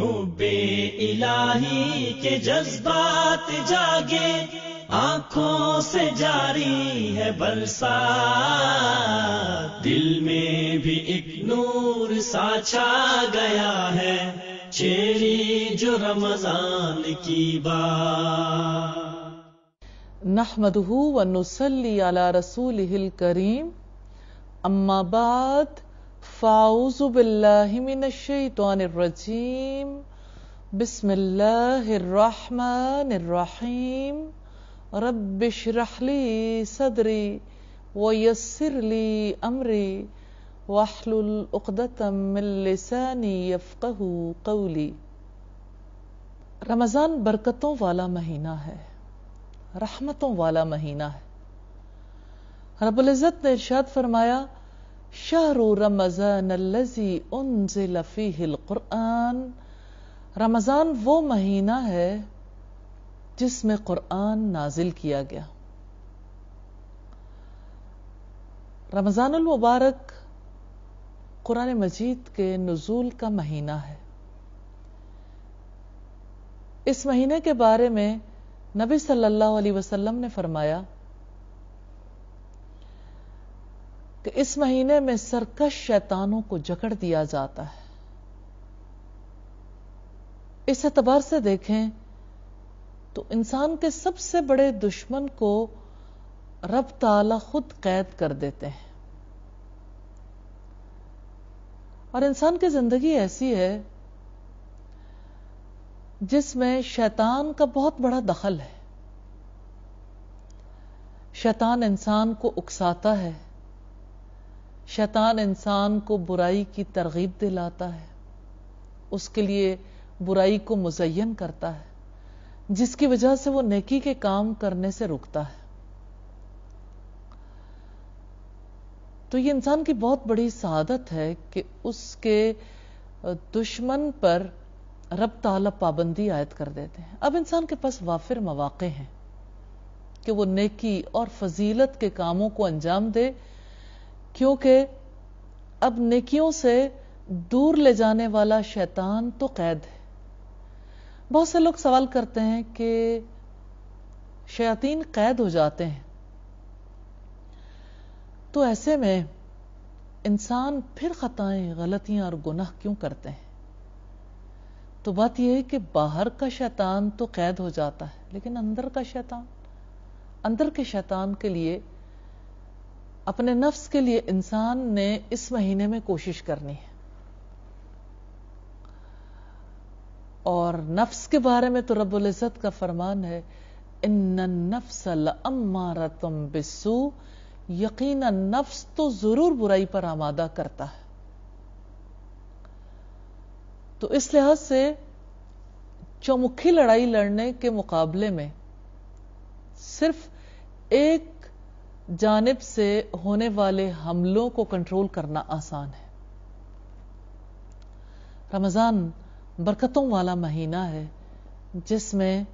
Hubei इलाही के जज्बात जागे आंखों से जारी है बरसा दिल में भी एक नूर सा छा गया है चेरी जो रमजान की बात नहमदहू व नुसली अला रसूल करीम अम्मा बाद फ़ाउज़बिल्लिमिनशैतवानरजीम बिस्मिल्लाहिर्रहमानिर्रहीम रब्बिशरहली सदरी वयसरली अमरी वाहलुल उक़दतम मिन लिसानी यफ़क़हु कौली रमज़ान बरकतों वाला महीना है रहमतों वाला महीना है रबुल्ज़त ने इर्शाद फरमाया شهر रमज़ान الذي أنزل فيه القرآن रमज़ान वो महीना है जिसमें कुरान नाजिल किया गया रमज़ान मुबारक कुरान मजीद के नज़ूल का महीना है इस महीने के बारे में नबी सल्लल्लाहु अलैहि वसल्लम ने फरमाया कि इस महीने में सरकश शैतानों को जकड़ दिया जाता है इस एतबार से देखें तो इंसान के सबसे बड़े दुश्मन को रब ताला खुद कैद कर देते हैं और इंसान की जिंदगी ऐसी है जिसमें शैतान का बहुत बड़ा दखल है शैतान इंसान को उकसाता है शैतान इंसान को बुराई की तरगीब दिलाता है उसके लिए बुराई को मुजयन करता है जिसकी वजह से वो नेकी के काम करने से रुकता है तो ये इंसान की बहुत बड़ी सादत है कि उसके दुश्मन पर रब ताला पाबंदी आयद कर देते हैं अब इंसान के पास वाफिर मौाक़े हैं कि वो नेकी और फजीलत के कामों को अंजाम दे क्योंकि अब नेकियों से दूर ले जाने वाला शैतान तो कैद है बहुत से लोग सवाल करते हैं कि शयातीन कैद हो जाते हैं तो ऐसे में इंसान फिर खताएं गलतियां और गुनाह क्यों करते हैं तो बात यह है कि बाहर का शैतान तो कैद हो जाता है लेकिन अंदर का शैतान अंदर के शैतान के लिए अपने नफ्स के लिए इंसान ने इस महीने में कोशिश करनी है और नफ्स के बारे में तो रब्बुल इज़्ज़त का फरमान है इन नफ्स अम्मारतम बिस्सू यकीन नफ्स तो जरूर बुराई पर आमादा करता है तो इस लिहाज से चौमुखी लड़ाई लड़ने के मुकाबले में सिर्फ एक जानब से होने वाले हमलों को कंट्रोल करना आसान है रमज़ान बरकतों वाला महीना है जिसमें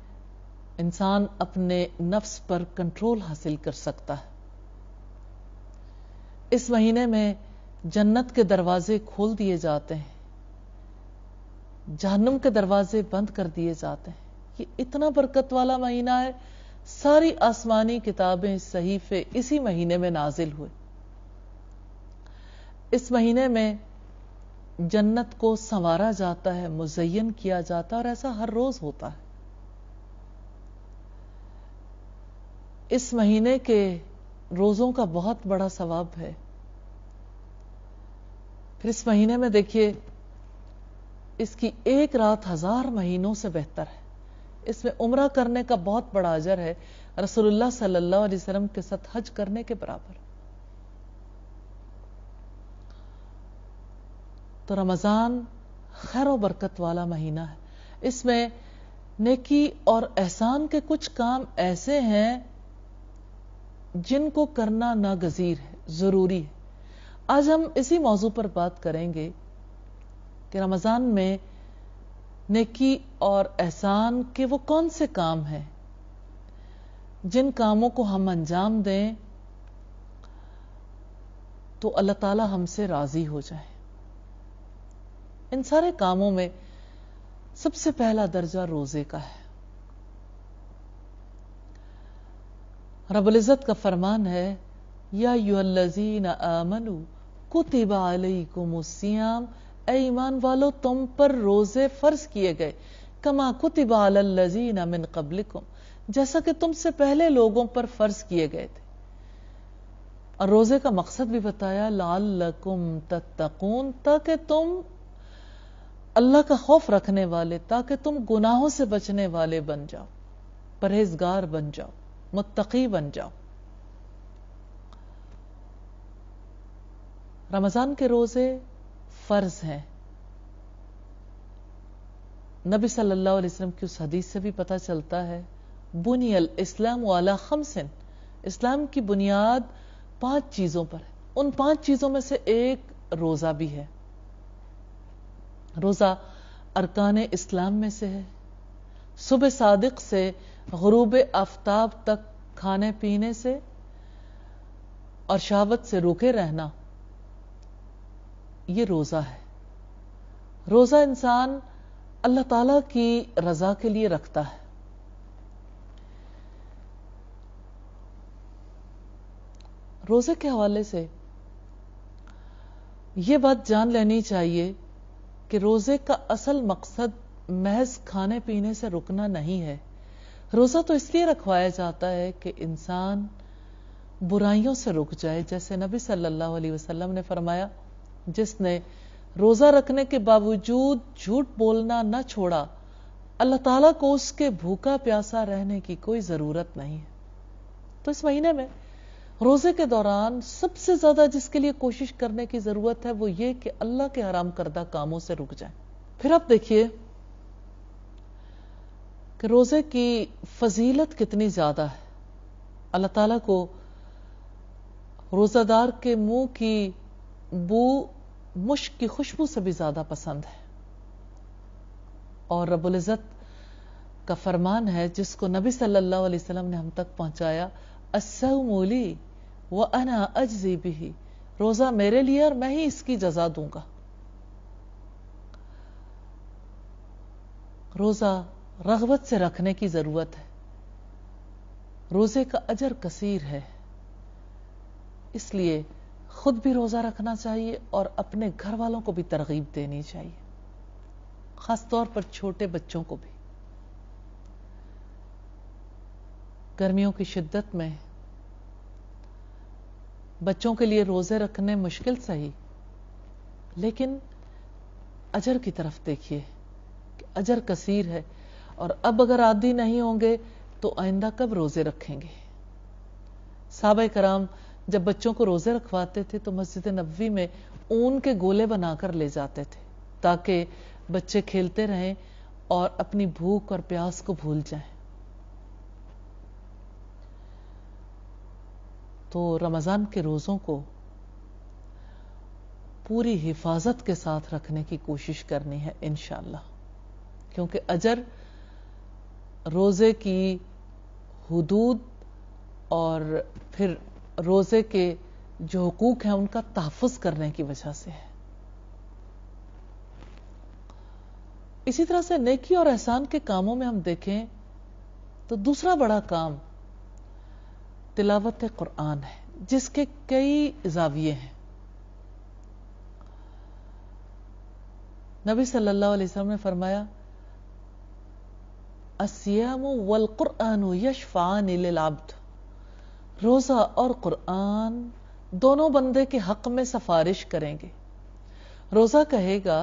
इंसान अपने नफ्स पर कंट्रोल हासिल कर सकता है इस महीने में जन्नत के दरवाजे खोल दिए जाते हैं जहनम के दरवाजे बंद कर दिए जाते हैं ये इतना बरकत वाला महीना है सारी आसमानी किताबें सहीफे इसी महीने में नाजिल हुए इस महीने में जन्नत को संवारा जाता है मुजयन किया जाता है और ऐसा हर रोज होता है इस महीने के रोजों का बहुत बड़ा सवाब है फिर इस महीने में देखिए इसकी एक रात हजार महीनों से बेहतर है इसमें उम्र करने का बहुत बड़ा अजर है रसोल्ला सल्लाम के साथ हज करने के बराबर तो रमज़ान खैर बरकत वाला महीना है इसमें नेकी और एहसान के कुछ काम ऐसे हैं जिनको करना नागजीर है ज़रूरी है आज हम इसी मौजू पर बात करेंगे कि रमज़ान में नेकी और एहसान के वो कौन से काम हैं जिन कामों को हम अंजाम दें तो अल्लाह ताला हमसे राजी हो जाए इन सारे कामों में सबसे पहला दर्जा रोजे का है रबुल्जत का फरमान है या न आमनु कुतिबा को मुसियाम ए ईमान वालो तुम पर रोजे फर्ज किए गए कमा कुतिबालजीन मिन कबलिकुम जैसा कि तुमसे पहले लोगों पर फर्ज किए गए थे और रोजे का मकसद भी बताया लाल लकुम तत्तकून ताकि तुम अल्लाह का खौफ रखने वाले ताकि तुम गुनाहों से बचने वाले बन जाओ परहेजगार बन जाओ मुत्तकी बन जाओ रमजान के रोजे फर्ज है नबी सल्लल्लाहु अलैहि वसल्लम की उस हदीस से भी पता चलता है बुनियल इस्लाम वाला खमसिन इस्लाम की बुनियाद पांच चीजों पर है उन पांच चीजों में से एक रोजा भी है रोजा अरकान इस्लाम में से है सुबह सादिक से गरूब आफ्ताब तक खाने पीने से और शावत से रोके रहना ये रोज़ा है रोज़ा इंसान अल्लाह ताला की रजा के लिए रखता है रोज़े के हवाले से यह बात जान लेनी चाहिए कि रोज़े का असल मकसद महज खाने पीने से रुकना नहीं है रोज़ा तो इसलिए रखवाया जाता है कि इंसान बुराइयों से रुक जाए जैसे नबी सल्लल्लाहु अलैहि वसल्लम ने फरमाया जिसने रोज़ा रखने के बावजूद झूठ बोलना न छोड़ा अल्लाह ताला को उसके भूखा प्यासा रहने की कोई ज़रूरत नहीं है तो इस महीने में रोज़े के दौरान सबसे ज़्यादा जिसके लिए कोशिश करने की ज़रूरत है वो ये कि अल्लाह के हराम करदा कामों से रुक जाए फिर आप देखिए कि रोज़े की फजीलत कितनी ज़्यादा है अल्लाह ताला को रोज़ादार के मुंह की बू मुश्क की खुशबू से भी ज्यादा पसंद है और रबुल्जत का फरमान है जिसको नबी सल्लल्लाहु अलैहि वसल्लम ने हम तक पहुंचाया असमोली व अना अजजी भी रोजा मेरे लिए और मैं ही इसकी जजा दूंगा रोजा रगबत से रखने की जरूरत है रोजे का अजर कसीर है इसलिए खुद भी रोज़ा रखना चाहिए और अपने घर वालों को भी तरगीब देनी चाहिए ख़ास तौर पर छोटे बच्चों को भी गर्मियों की शिद्दत में बच्चों के लिए रोज़े रखने मुश्किल सही लेकिन अजर की तरफ देखिए अजर कसीर है और अब अगर आदि नहीं होंगे तो आइंदा कब रोज़े रखेंगे साब कराम जब बच्चों को रोजे रखवाते थे तो मस्जिद नबी में ऊन के गोले बनाकर ले जाते थे ताकि बच्चे खेलते रहें और अपनी भूख और प्यास को भूल जाएं तो रमज़ान के रोज़ों को पूरी हिफाजत के साथ रखने की कोशिश करनी है इनशाला क्योंकि अजर रोज़े की हदूद और फिर रोज़े के जो हकूक हैं उनका तहफ़ करने की वजह से है इसी तरह से नेकी और एहसान के कामों में हम देखें तो दूसरा बड़ा काम तिलावत कुरान है जिसके कई जाविये हैं नबी सल्लल्लाहु अलैहि वसल्लम ने फरमाया असयाम वल कुरान यशफान आब्द रोजा और कुरान दोनों बंदे के हक में सिफारिश करेंगे रोजा कहेगा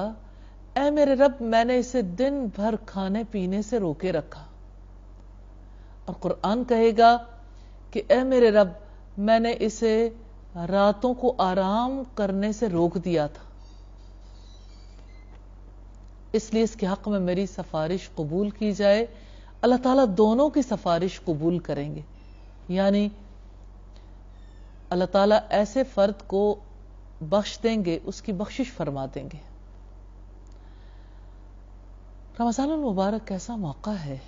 ए मेरे रब मैंने इसे दिन भर खाने पीने से रोके रखा और कुरान कहेगा कि ए मेरे रब मैंने इसे रातों को आराम करने से रोक दिया था इसलिए इसके हक में मेरी सिफारिश कबूल की जाए अल्लाह ताला दोनों की सिफारिश कबूल करेंगे यानी अल्लाह ताला ऐसे फ़र्द को बख्श देंगे उसकी बख्शिश फरमा देंगे रमज़ान मुबारक कैसा मौका है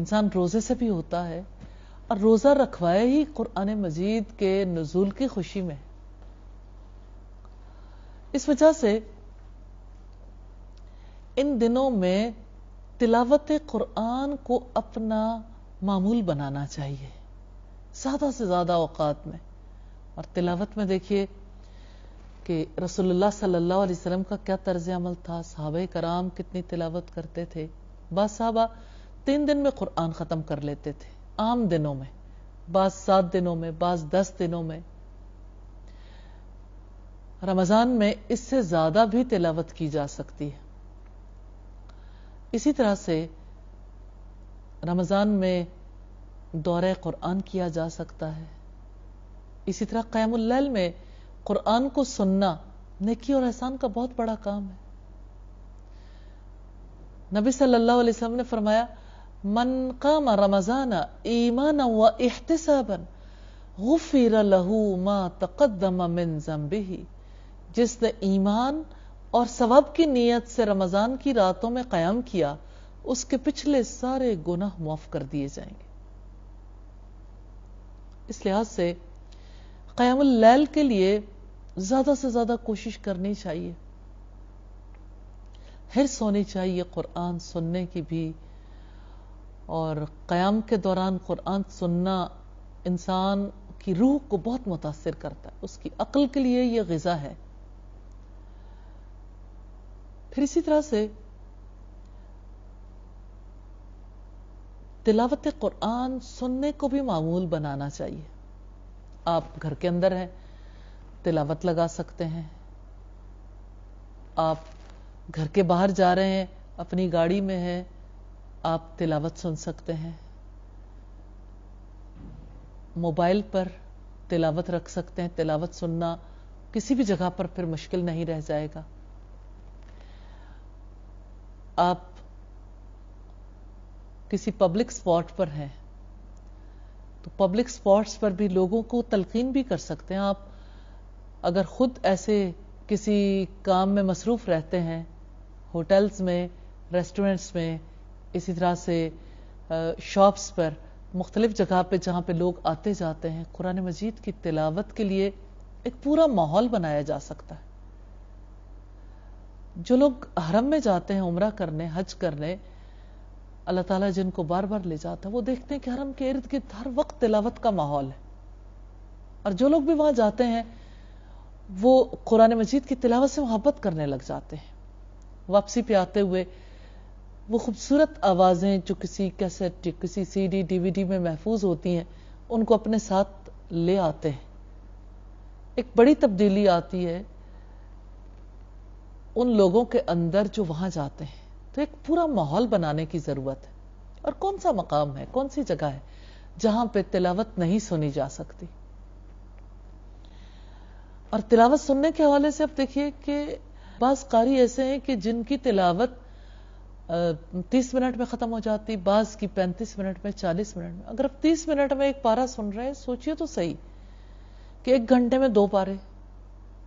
इंसान रोज़े से भी होता है और रोज़ा रखवाए ही कुरान मजीद के नजूल की खुशी में इस वजह से इन दिनों में तिलावत कुरान को अपना मामूल बनाना चाहिए ज़्यादा से ज़्यादा औकात में और तिलावत में देखिए कि रसोल्ला सल्ला वसलम का क्या तर्ज अमल था साहब कराम कितनी तिलावत करते थे साहबा तीन दिन में कुरान ख़त्म कर लेते थे आम दिनों में बाज सात दिनों में बाज दस दिनों में रमज़ान में इससे ज़्यादा भी तिलावत की जा सकती है इसी तरह से रमज़ान में दौर कुरान किया जा सकता है इसी तरह कैमुल्लैल में कुरान को सुनना नेकी और एहसान का बहुत बड़ा काम है नबी सल्लल्लाहु अलैहि वसल्लम ने फरमाया मन काम रमजाना ईमान व एहतसाबन गुफिर लहू मा तकदम मिन जम्बिही जिसने ईमान और सबब की नीयत से रमजान की रातों में कयाम किया उसके पिछले सारे गुनाह मुआफ कर दिए जाएंगे इस लिहाज से क़यामल के लिए ज़्यादा से ज़्यादा कोशिश करनी चाहिए हिरस होनी चाहिए कुरान सुनने की भी और क़याम के दौरान कुरान सुनना इंसान की रूह को बहुत मुतासर करता है उसकी अकल के लिए यह गज़ा है फिर इसी तरह से तिलावत कुरान सुनने को भी मामूल बनाना चाहिए आप घर के अंदर हैं तिलावत लगा सकते हैं आप घर के बाहर जा रहे हैं अपनी गाड़ी में है आप तिलावत सुन सकते हैं मोबाइल पर तिलावत रख सकते हैं तिलावत सुनना किसी भी जगह पर फिर मुश्किल नहीं रह जाएगा आप किसी पब्लिक स्पॉट पर हैं तो पब्लिक स्पॉट्स पर भी लोगों को तलकीन भी कर सकते हैं आप अगर खुद ऐसे किसी काम में मसरूफ रहते हैं होटल्स में रेस्टोरेंट्स में इसी तरह से शॉप्स पर मुख्तलिफ जगह पे जहाँ पे लोग आते जाते हैं कुरान मजीद की तिलावत के लिए एक पूरा माहौल बनाया जा सकता है जो लोग हरम में जाते हैं उम्र करने हज करने अल्लाह ताला जिनको बार बार ले जाता है वो देखते हैं कि हरम के इर्द गिर्द हर वक्त तिलावत का माहौल है और जो लोग भी वहां जाते हैं वो कुरान मजीद की तिलावत से मोहब्बत करने लग जाते हैं वापसी पे आते हुए वो खूबसूरत आवाज़ें जो किसी कैसेट किसी सीडी डीवीडी में महफूज होती हैं उनको अपने साथ ले आते हैं एक बड़ी तब्दीली आती है उन लोगों के अंदर जो वहां जाते हैं तो एक पूरा माहौल बनाने की जरूरत है और कौन सा मकाम है कौन सी जगह है जहां पे तिलावत नहीं सुनी जा सकती और तिलावत सुनने के हवाले से अब देखिए कि बास कारी ऐसे हैं कि जिनकी तिलावत तीस मिनट में खत्म हो जाती बाज की पैंतीस मिनट में चालीस मिनट में अगर आप तीस मिनट में एक पारा सुन रहे हैं सोचिए तो सही कि एक घंटे में दो पारे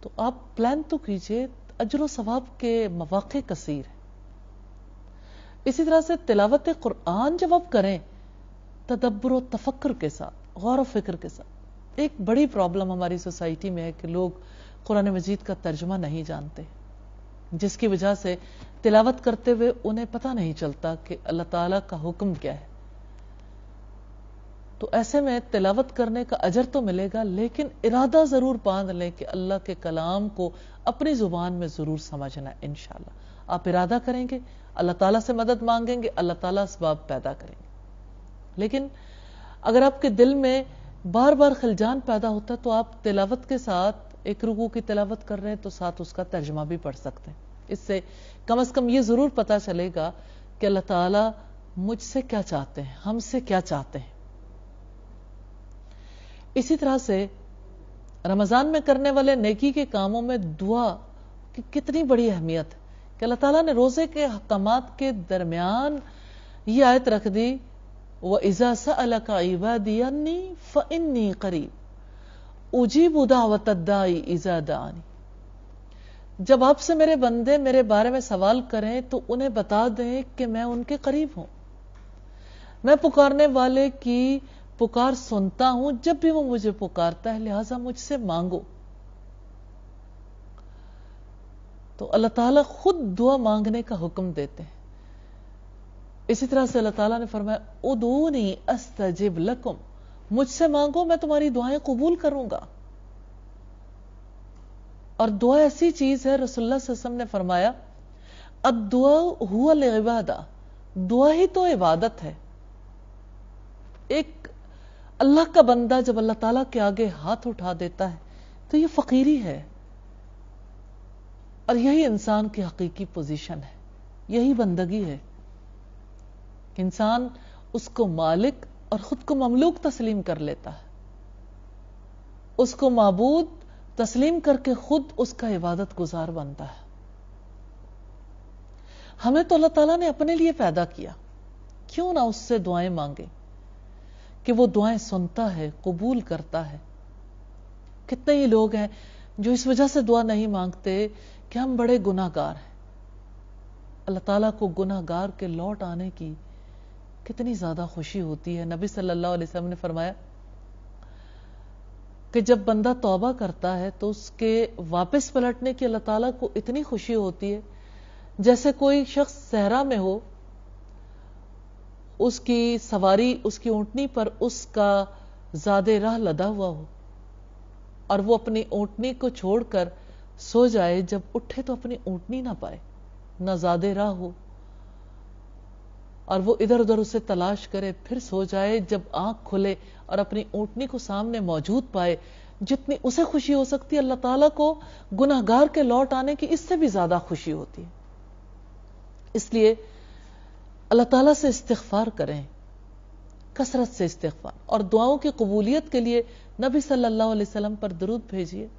तो आप प्लान तो कीजिए अजर सवाब के मौाक़े कसीर इसी तरह से तिलावत कुरान जब आप करें तदब्बर व तफक्र के साथ गौर फिक्र के साथ एक बड़ी प्रॉब्लम हमारी सोसाइटी में है कि लोग कुरान मजीद का तर्जमा नहीं जानते जिसकी वजह से तिलावत करते हुए उन्हें पता नहीं चलता कि अल्लाह ताला का हुक्म क्या है तो ऐसे में तिलावत करने का अजर तो मिलेगा लेकिन इरादा जरूर बांध लें कि अल्लाह के कलाम को अपनी जुबान में जरूर समझना इनशाला आप इरादा करेंगे अल्लाह ताला से मदद मांगेंगे अल्लाह ताला इसबाब पैदा करेंगे लेकिन अगर आपके दिल में बार बार खिलजान पैदा होता है तो आप तिलावत के साथ एक रुकू की तिलावत कर रहे हैं तो साथ उसका तर्जमा भी पढ़ सकते हैं इससे कम अज कम ये जरूर पता चलेगा कि अल्लाह ताला मुझसे क्या चाहते हैं हमसे क्या चाहते हैं इसी तरह से रमजान में करने वाले नेकी के कामों में दुआ की कितनी बड़ी अहमियत है कि अल्लाह ताला ने रोज़े के अहकाम के दरमियान ये आयत रख दी व इज़ा अल का इबादी फ़न्नी करीब उजीब उदावत दाई इज़ा दानी जब आपसे मेरे बंदे मेरे बारे में सवाल करें तो उन्हें बता दें कि मैं उनके करीब हूं मैं पुकारने वाले की पुकार सुनता हूं जब भी वो मुझे पुकारता है लिहाजा मुझसे मांगो तो अल्लाह ताला खुद दुआ मांगने का हुक्म देते हैं इसी तरह से अल्लाह ताला ने फरमाया उदूनी अस्तजिब लकुम मुझसे मांगो मैं तुम्हारी दुआएं कबूल करूंगा और दुआ ऐसी चीज है रसुल्ला ने फरमाया अब दुआ हुआ इबादा दुआ ही तो इबादत है एक अल्लाह का बंदा जब अल्लाह ताला के आगे हाथ उठा देता है तो ये फकीरी है और यही इंसान की हकीकी पोजीशन है यही बंदगी है इंसान उसको मालिक और खुद को ममलूक तस्लीम कर लेता है उसको मबूद तस्लीम करके खुद उसका इबादत गुजार बनता है हमें तो अल्लाह ताला ने अपने लिए पैदा किया क्यों ना उससे दुआएं मांगे कि वो दुआएं सुनता है कबूल करता है कितने ही लोग हैं जो इस वजह से दुआ नहीं मांगते कि हम बड़े गुनाहगार हैं अल्लाह ताला को गुनाहगार के लौट आने की कितनी ज़्यादा खुशी होती है नबी सल्लल्लाहु अलैहि वसल्लम ने फरमाया कि जब बंदा तौबा करता है तो उसके वापस पलटने की अल्लाह ताला को इतनी खुशी होती है जैसे कोई शख्स सहरा में हो उसकी सवारी उसकी ऊंटनी पर उसका ज्यादा राह लदा हुआ हो और वो अपनी ऊंटनी को छोड़कर सो जाए जब उठे तो अपनी ऊंटनी ना पाए ना ज्यादा राह हो और वो इधर उधर उसे तलाश करे फिर सो जाए जब आंख खुले और अपनी ऊंटनी को सामने मौजूद पाए जितनी उसे खुशी हो सकती है अल्लाह ताला को गुनाहगार के लौट आने की इससे भी ज्यादा खुशी होती है इसलिए अल्लाह ताला से इस्तफार करें कसरत से इस्तफार और दुआओं की कबूलियत के लिए नबी सल्लल्लाहु अलैहि वसल्लम पर दरूद भेजिए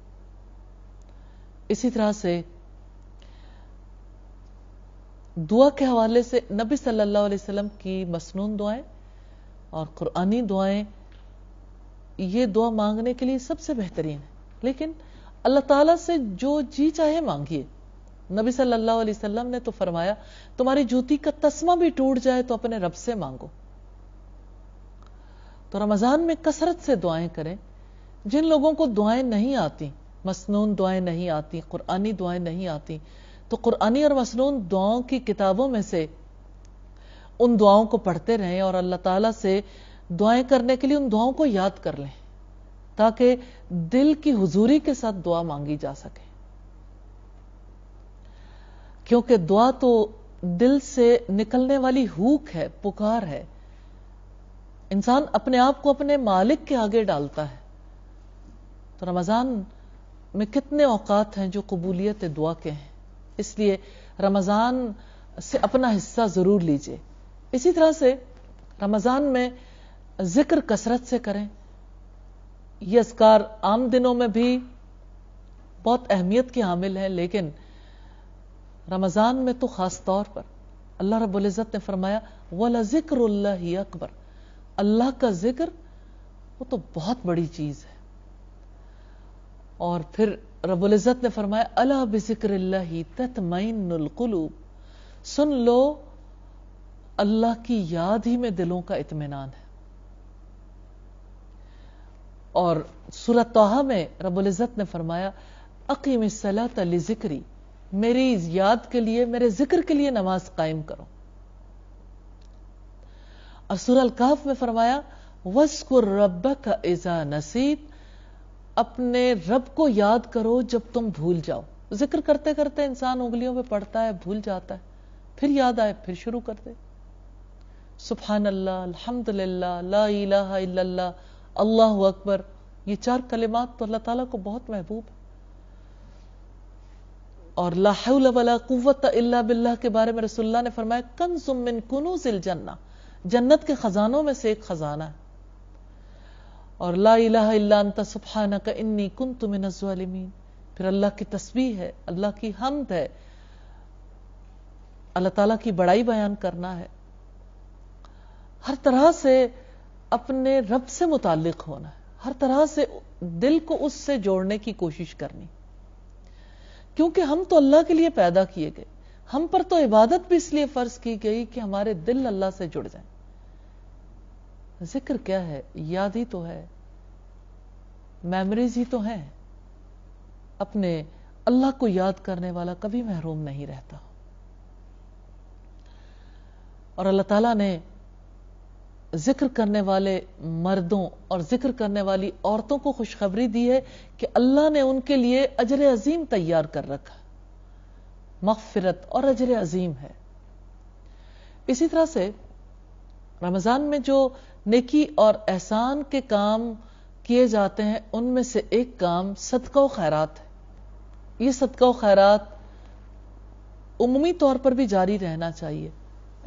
इसी तरह से दुआ के हवाले से नबी सल्लल्लाहु अलैहि वसल्लम की मसनून दुआएं और कुरानी दुआएं ये दुआ मांगने के लिए सबसे बेहतरीन है लेकिन अल्लाह ताला से जो जी चाहे मांगिए नबी सल्लल्लाहु अलैहि वसल्लम ने तो फरमाया तुम्हारी जूती का तस्मा भी टूट जाए तो अपने रब से मांगो तो रमजान में कसरत से दुआएं करें जिन लोगों को दुआएं नहीं आती मसनून दुआएं नहीं आती कुरानी दुआएं नहीं आती तो कुरानी और मसनून दुआओं की किताबों में से उन दुआओं को पढ़ते रहें और अल्लाह ताला से दुआएं करने के लिए उन दुआओं को याद कर लें ताकि दिल की हुजूरी के साथ दुआ मांगी जा सके क्योंकि दुआ तो दिल से निकलने वाली हुक है पुकार है इंसान अपने आप को अपने मालिक के आगे डालता है तो रमजान में कितने औकात हैं जो कबूलियत दुआ के हैं इसलिए रमज़ान से अपना हिस्सा ज़रूर लीजिए इसी तरह से रमज़ान में ज़िक्र कसरत से करें यह असकार आम दिनों में भी बहुत अहमियत के हामिल हैं लेकिन रमज़ान में तो ख़ास तौर पर अल्लाह रबुल्ज़त ने फरमाया वाला ज़िक्र अकबर अल्लाह का ज़िक्र वो तो बहुत बड़ी चीज़ है और फिर रबुल्जत ने फरमाया अला बिक्र तत्मकलूब सुन लो अल्लाह की याद ही में दिलों का इतमान है और सूरत तोहा में रबुल्जत ने फरमाया अकीम सलात जिक्री मेरी याद के लिए मेरे जिक्र के लिए नमाज कायम करो और सूरल काफ में फरमाया वस्कुर रब्बक इजा नसीत अपने रब को याद करो जब तुम भूल जाओ जिक्र करते करते इंसान उंगलियों पे पड़ता है भूल जाता है फिर याद आए फिर शुरू कर दे सुफान अल्लाह अलहमद ला अल्लाह अकबर ये चार कलिमात तो अल्लाह ताला को बहुत महबूब है और लाहौला कुत बिल्ला के बारे में रसुल्ला ने फरमाया कन जुम्मिन कनू जन्ना जन्नत के खजानों में से एक खजाना है और ला इलाहा सुबहाना का इन्नी कुन तुम्हें फिर अल्लाह की तस्वीर है अल्लाह की हमद है अल्लाह ताला की बड़ाई बयान करना है हर तरह से अपने रब से मुतालिक होना है हर तरह से दिल को उससे जोड़ने की कोशिश करनी क्योंकि हम तो अल्लाह के लिए पैदा किए गए हम पर तो इबादत भी इसलिए फर्ज की गई कि हमारे दिल अल्लाह से जुड़ जाए जिक्र क्या है याद ही तो है मेमोरीज ही तो हैं अपने अल्लाह को याद करने वाला कभी महरूम नहीं रहता और अल्लाह ताला ने जिक्र करने वाले मर्दों और जिक्र करने वाली औरतों को खुशखबरी दी है कि अल्लाह ने उनके लिए अजर अजीम तैयार कर रखा मगफिरत और अजर अजीम है इसी तरह से रमजान में जो नेकी और एहसान के काम किए जाते हैं उनमें से एक काम सदका व खैरात है ये सदका व खैरात उमूमी तौर पर भी जारी रहना चाहिए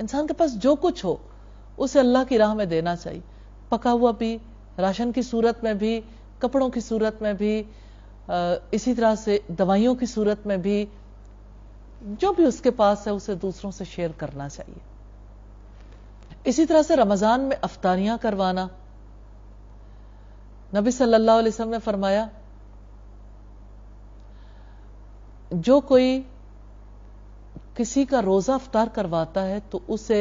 इंसान के पास जो कुछ हो उसे अल्लाह की राह में देना चाहिए पका हुआ भी राशन की सूरत में भी कपड़ों की सूरत में भी इसी तरह से दवाइयों की सूरत में भी जो भी उसके पास है उसे दूसरों से शेयर करना चाहिए इसी तरह से रमजान में अफतारियां करवाना नबी सल्लल्लाहु अलैहि वसल्लम ने फरमाया जो कोई किसी का रोजा अफतार करवाता है तो उसे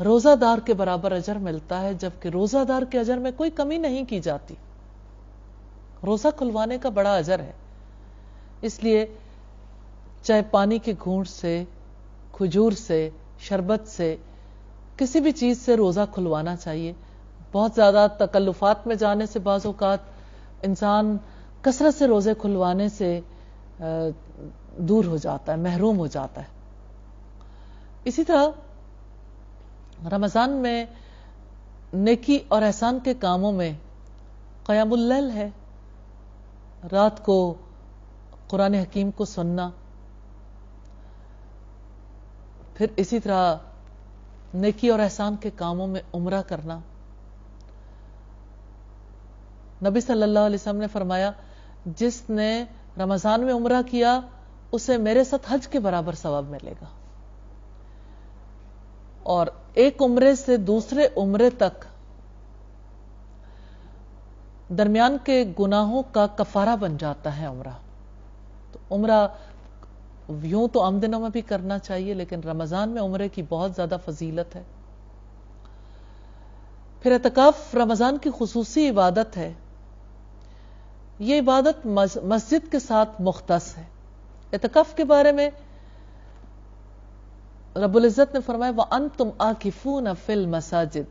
रोजादार के बराबर अजर मिलता है जबकि रोजादार के अजर में कोई कमी नहीं की जाती रोजा खुलवाने का बड़ा अजर है इसलिए चाहे पानी के घूंट से खजूर से शरबत से किसी भी चीज़ से रोज़ा खुलवाना चाहिए बहुत ज़्यादा तकल्लुफात में जाने से बाज़ात इंसान कसरत से रोज़े खुलवाने से दूर हो जाता है महरूम हो जाता है इसी तरह रमज़ान में नेकी और एहसान के कामों में क़यामुल है रात को कुरान हकीम को सुनना फिर इसी तरह नेकी और एहसान के कामों में उम्र करना नबी सल्लल्लाहु अलैहि वसल्लम ने फरमाया जिसने रमजान में उम्र किया उसे मेरे साथ हज के बराबर सवाब मिलेगा और एक उम्र से दूसरे उम्र तक दरमियान के गुनाहों का कफारा बन जाता है उम्र तो उम्र यूं तो आम दिनों में भी करना चाहिए लेकिन रमज़ान में उम्र की बहुत ज़्यादा फजीलत है फिर एतकाफ रमज़ान की खसूसी इबादत है यह इबादत मस्जिद के साथ मुख्तस है एतकाफ के बारे में रबुल्ज़त ने फरमाया वह अन तुम न फिल मसाजिद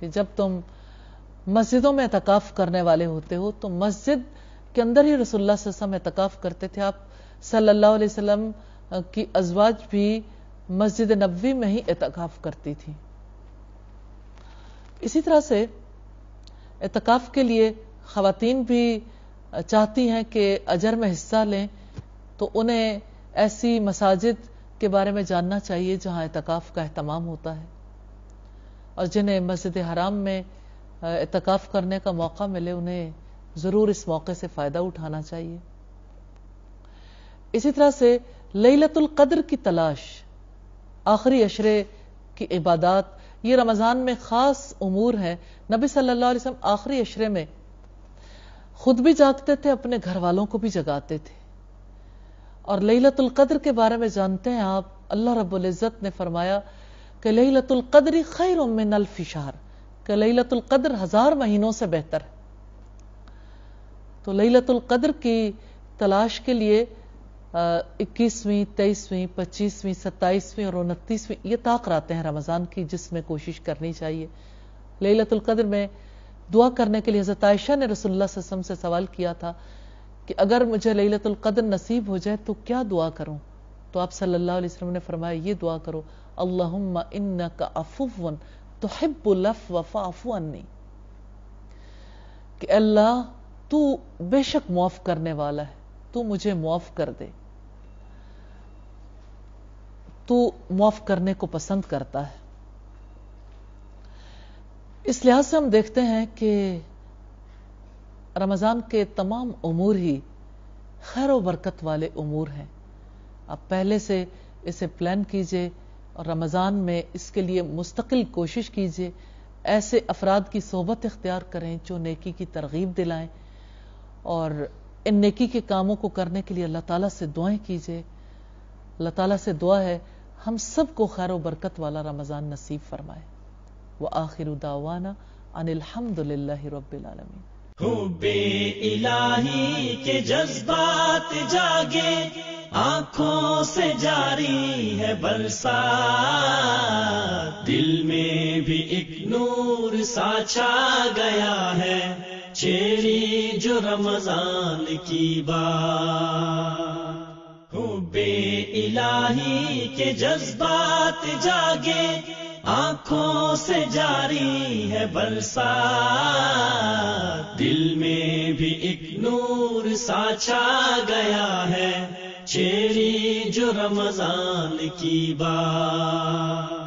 कि जब तुम मस्जिदों में एतकाफ करने वाले होते हो तो मस्जिद के अंदर ही रसुल्ला से सम एतकाफ करते थे आप सल्लल्लाहु अलैहि वसल्लम की अजवाज भी मस्जिद नबी में ही एतकाफ करती थी इसी तरह से एतकाफ के लिए खातन भी चाहती हैं कि अजर में हिस्सा लें तो उन्हें ऐसी मसाजिद के बारे में जानना चाहिए जहां एतकाफ का अहतमाम होता है और जिन्हें मस्जिद हराम में एतकाफ करने का मौका मिले उन्हें ज़रूर इस मौके से फ़ायदा उठाना चाहिए इसी तरह से लईलतुल कद्र की तलाश आखिरी अशरे की इबादत ये रमज़ान में ख़ास उमूर हैं नबी सल्लल्लाहु अलैहि वसल्लम आखिरी अशरे में खुद भी जागते थे अपने घर वालों को भी जगाते थे और लईलतुल कद्र के बारे में जानते हैं आप अल्लाह रब्बुल इज़्ज़त ने फरमाया कि लईलतुल कद्र खैर मिन फिशार कि लईलतुल कद्र हजार महीनों से बेहतर है तो लईलतुल कद्र की तलाश के लिए इक्कीसवीं तेईसवीं पच्चीसवीं सत्ताईसवीं और उनतीसवीं ये ताक रातें हैं रमज़ान की जिसमें कोशिश करनी चाहिए लकदर में दुआ करने के लिए हजरत आयशा ने रसुल्ला से सवाल किया था कि अगर मुझे लकदर नसीब हो जाए तो क्या दुआ करूं तो आप सल्लल्लाहु अलैहि वसल्लम ने फरमाया ये दुआ करो अल्लाहुम्मा इन्नका अफुवन तुहिब्बुल अफव कि अल्लाह तू बेशक मुआफ करने वाला है तू मुझे मुआफ कर दे तो मुआफ करने को पसंद करता है इस लिहाज से हम देखते हैं कि रमज़ान के तमाम उमूर ही खैर बरकत वाले उमूर हैं आप पहले से इसे प्लान कीजिए और रमज़ान में इसके लिए मुस्तकिल कोशिश कीजिए ऐसे अफराद की सोबत इख्तियार करें जो नेकी की तरगीब दिलाएं और इन नेकी के कामों को करने के लिए अल्लाह ताला से दुआएं कीजिए अल्लाह ताला से दुआ है हम सब को खैर बरकत वाला रमज़ान नसीब फरमाए वो आखिर उदावाना अनिलहमदुल्ला रबालमीन इलाही के जज्बात जागे आंखों से जारी है बरसात दिल में भी एक नूर सा गया है चेरी जो रमजान की बात हुब्बे इलाही के जज्बात जागे आंखों से जारी है बरसा दिल में भी एक नूर सा छा गया है चेरी जो रमजान की बात